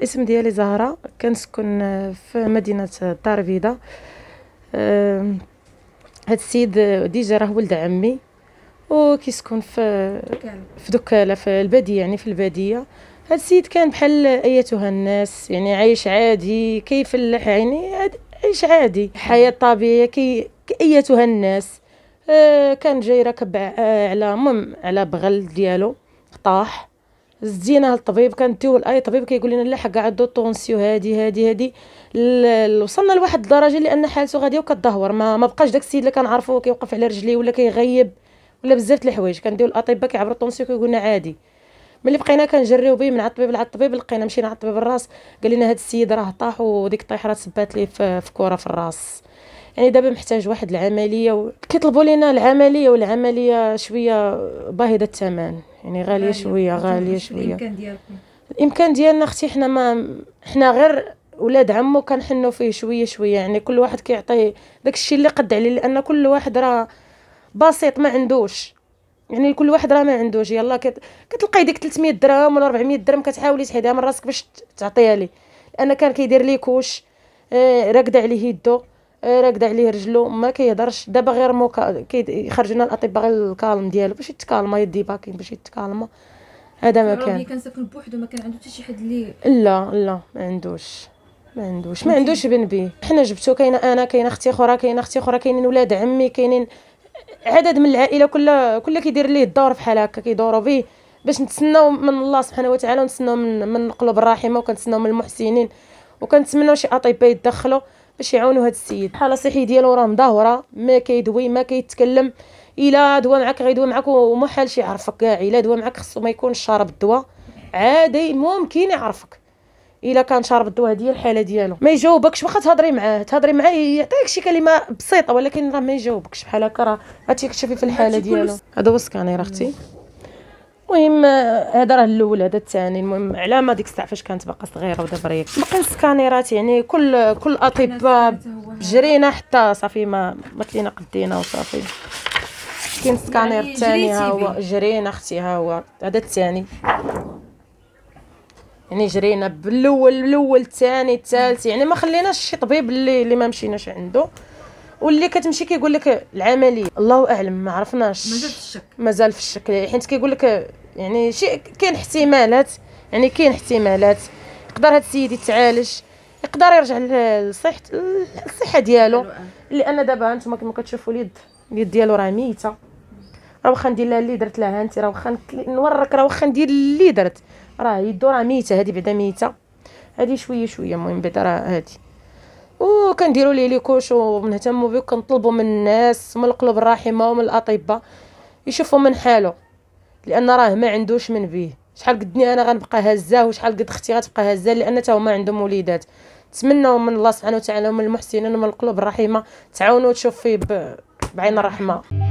الاسم ديالي زهرة كنسكن آه، في مدينة الدار آه، البيضاء هاد السيد آه، ديجا راه ولد عمي وكيسكن في في دكالة في البادية يعني في البادية هاد السيد كان بحال ايتها الناس يعني عايش عادي كيفلح يعني عايش عادي حياة طبيعية كي ايتها الناس كان جاي راكب على مم على بغل ديالو طاح زيناه للطبيب كنديوه اي طبيب كيقول لنا لا حق عنده طونسيو هادي هادي هادي وصلنا لواحد الدرجه لان حالته غاديه وكتدهور ما, ما بقاش داك السيد اللي كنعرفو كيوقف على رجليه ولا كيغيب ولا بزاف د الحوايج كنديو الاطباء كيعبروا الطونسيو كيقولنا عادي ملي بقينا كنجريو به من عند الطبيب لعند الطبيب لقينا مشينا عند الطبيب الراس قال لنا هاد السيد راه طاح وديك الطيحه راه تبات ليه في, كره في الراس يعني دابا محتاج واحد العمليه و... كيطلبوا لينا العمليه والعمليه شويه باهظه الثمن يعني غاليه غالي شويه غاليه شويه الامكان ديالكم الامكان ديالنا اختي حنا ما حنا غير ولاد عمو كنحنوا فيه شويه شويه يعني كل واحد كيعطيه داك الشيء اللي قد عليه لان كل واحد راه بسيط ما عندوش يعني كل واحد راه ما عندوش يلاه كت... كتلقاي ديك 300 درهم ولا 400 درهم كتحاولي تحيدها من راسك باش تعطيها لي لان كان كيدير لي كوش آه، راكده عليه يدو راكده عليه رجلو ما كيهضرش دابا غير موكا كيخرجوا لنا الاطباء غير الكالم ديالو باش يتكالما يدي باكين باش يتكالما هذا ما كان كان ساكن بوحدو ما كان عنده حتى شي حد لي لا لا ما عندوش ما عندوش ما عندوش بن بيه حنا جبتو كاينه انا كاينه اختي اخرى كاينه اختي اخرى كاينين ولاد عمي كاينين عدد من العائله كلها كلها كيدير ليه الدور بحال هكا كيدوروا به باش نتسناو من الله سبحانه وتعالى ونتسناو من, من القلوب الرحيمه وكنتسناو من المحسنين وكنتمناو شي اطباء يتدخلوا باش يعاونوا هاد السيد الحاله الصحيه ديالو راه مدهوره ما كيدوي ما كيتكلم الا دوا معاك غيدوا معاك ومحال شي يعرفك كاع الا دوا معاك خصو ما يكون شارب الدواء عادي ممكن يعرفك الا كان شارب الدواء ديال الحاله ديالو ما يجاوبكش واخا تهضري معاه تهضري معاه يعطيك شي كلمه بسيطه ولكن راه ما يجاوبكش بحال هكا راه غتكتشفي في الحاله ديالو هذا هو السكانير اختي المهم هذا راه الاول هذا الثاني المهم علامه ديك الساعه فاش كانت باقا صغيره ودابا راهي باقي السكانيرات يعني كل كل اطباء جرينا حتى صافي ما ما قدينا وصافي كاين السكانير الثاني يعني ها هو جرينا اختي ها هو هذا الثاني يعني جرينا بالاول الاول الثاني الثالث يعني ما خليناش شي طبيب اللي اللي ما مشيناش عنده واللي كتمشي كيقول لك العمليه الله اعلم ما عرفناش مازال في الشك مازال في الشك حيت كيقول لك يعني شيء كاين احتمالات يعني كاين احتمالات يقدر هذا السيد يتعالج يقدر يرجع للصحه الصحه ديالو لان دابا انتما كما كتشوفوا اليد اليد ديالو راه ميته راه واخا ندير لها اللي درت لها انت راه واخا نورك راه واخا ندير اللي درت راه يدو راه ميته هذه بعدا ميته هذه شويه شويه المهم بعدا راه هذه وكنديروا ليه ليكوش ومنهتموا به وكنطلبوا من الناس من القلوب الرحيمه ومن الاطباء يشوفوا من حاله لان راه ما عندوش من بيه شحال قدني انا غنبقى هزاه وشحال قد اختي غتبقى هزاه لان حتى هما عندهم وليدات نتمنوا من الله سبحانه وتعالى ومن المحسنين ومن القلوب الرحيمه تعاونوا تشوف فيه بعين الرحمه